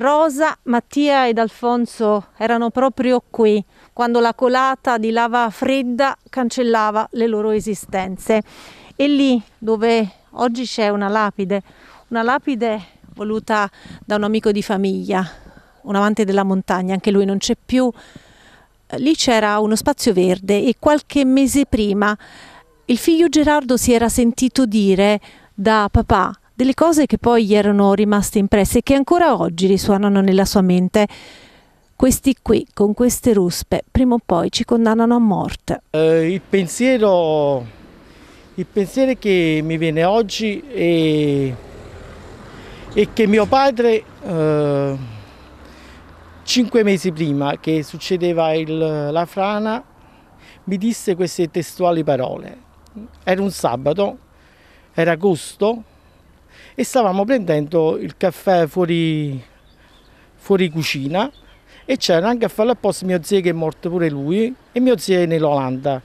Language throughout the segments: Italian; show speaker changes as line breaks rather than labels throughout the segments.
Rosa, Mattia ed Alfonso erano proprio qui quando la colata di lava fredda cancellava le loro esistenze. E lì dove oggi c'è una lapide, una lapide voluta da un amico di famiglia, un amante della montagna, anche lui non c'è più. Lì c'era uno spazio verde e qualche mese prima il figlio Gerardo si era sentito dire da papà delle cose che poi gli erano rimaste impresse e che ancora oggi risuonano nella sua mente. Questi qui, con queste ruspe, prima o poi ci condannano a morte.
Eh, il, pensiero, il pensiero che mi viene oggi è, è che mio padre, eh, cinque mesi prima che succedeva il, la frana, mi disse queste testuali parole. Era un sabato, era agosto, e stavamo prendendo il caffè fuori, fuori cucina e c'era anche a farlo apposta mio zio che è morto pure lui e mio zio nell'Olanda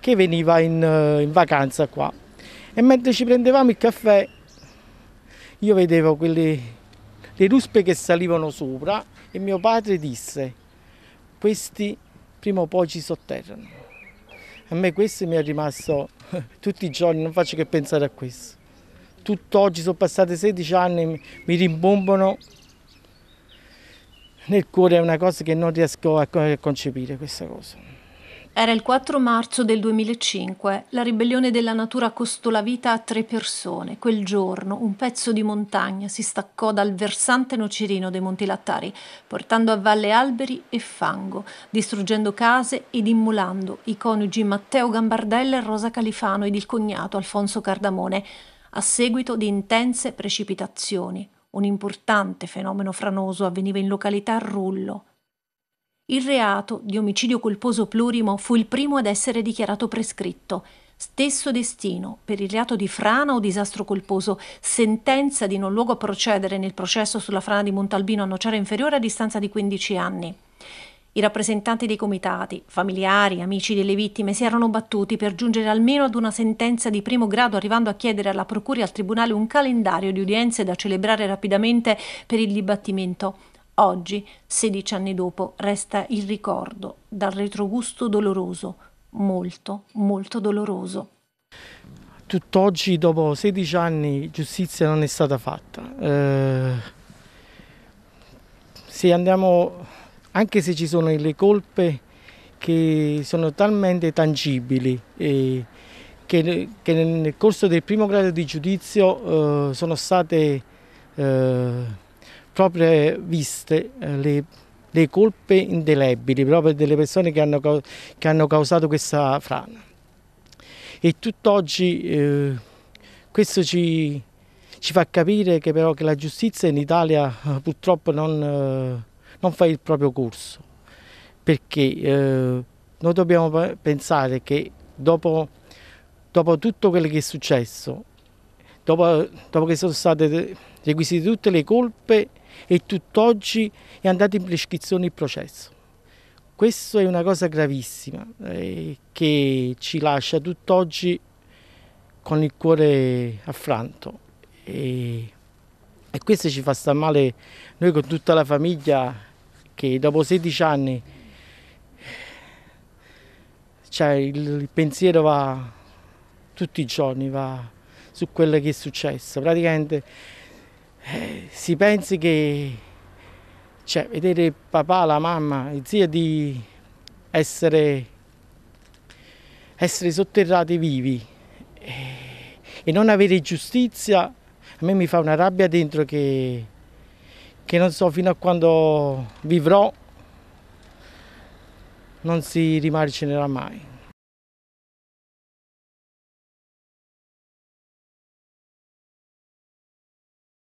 che veniva in, in vacanza qua e mentre ci prendevamo il caffè io vedevo quelle le ruspe che salivano sopra e mio padre disse questi prima o poi ci sotterrano a me questo mi è rimasto tutti i giorni non faccio che pensare a questo tutt'oggi, sono passati 16 anni, mi rimbombono nel cuore, è una cosa che non riesco a concepire questa cosa.
Era il 4 marzo del 2005, la ribellione della natura costò la vita a tre persone. Quel giorno un pezzo di montagna si staccò dal versante nocirino dei Monti Lattari, portando a valle alberi e fango, distruggendo case ed immolando i coniugi Matteo Gambardella e Rosa Califano ed il cognato Alfonso Cardamone a seguito di intense precipitazioni. Un importante fenomeno franoso avveniva in località Rullo. Il reato di omicidio colposo plurimo fu il primo ad essere dichiarato prescritto. Stesso destino per il reato di frana o disastro colposo, sentenza di non luogo a procedere nel processo sulla frana di Montalbino a Nocera Inferiore a distanza di 15 anni. I rappresentanti dei comitati, familiari, amici delle vittime si erano battuti per giungere almeno ad una sentenza di primo grado arrivando a chiedere alla Procura e al Tribunale un calendario di udienze da celebrare rapidamente per il dibattimento. Oggi, 16 anni dopo, resta il ricordo dal retrogusto doloroso, molto, molto doloroso.
Tutt'oggi, dopo 16 anni, giustizia non è stata fatta. Eh, se andiamo anche se ci sono le colpe che sono talmente tangibili che, che, nel corso del primo grado di giudizio eh, sono state eh, proprio viste eh, le, le, colpe indelebili proprio delle persone che hanno, che hanno causato questa frana. E tutt'oggi eh, questo ci, ci, fa capire che però che la giustizia in Italia eh, purtroppo non eh, non fa il proprio corso, perché eh, noi dobbiamo pensare che dopo, dopo, tutto quello che è successo, dopo, dopo che sono state requisite tutte le colpe e tutt'oggi è andato in prescrizione il processo. Questa è una cosa gravissima eh, che ci lascia tutt'oggi con il cuore affranto e, e questo ci fa stare male noi con tutta la famiglia perché dopo 16 anni cioè, il pensiero va tutti i giorni va su quello che è successo. Praticamente eh, si pensa che cioè, vedere papà, la mamma, il zio di essere, essere sotterrati vivi eh, e non avere giustizia a me mi fa una rabbia dentro che che non so fino a quando vivrò non si rimarcinerà mai.